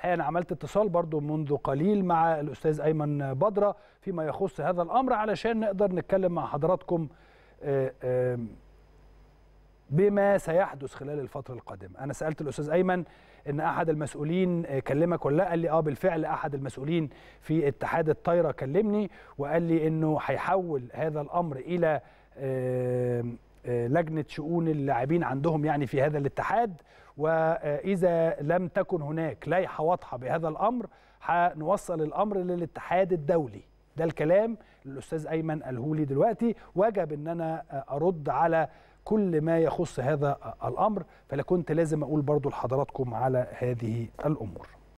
الحقيقه انا عملت اتصال برضو منذ قليل مع الاستاذ ايمن بدره فيما يخص هذا الامر علشان نقدر نتكلم مع حضراتكم آه، آه، بما سيحدث خلال الفتره القادمه انا سالت الاستاذ ايمن ان احد المسؤولين آه، كلمك ولا قال لي اه بالفعل احد المسؤولين في اتحاد الطايره كلمني وقال لي انه هيحول هذا الامر الى لجنه شؤون اللاعبين عندهم يعني في هذا الاتحاد واذا لم تكن هناك لائحه واضحه بهذا الامر هنوصل الامر للاتحاد الدولي ده الكلام الاستاذ ايمن قاله لي دلوقتي وجب ان انا ارد على كل ما يخص هذا الامر فلكنت كنت لازم اقول برضو لحضراتكم على هذه الامور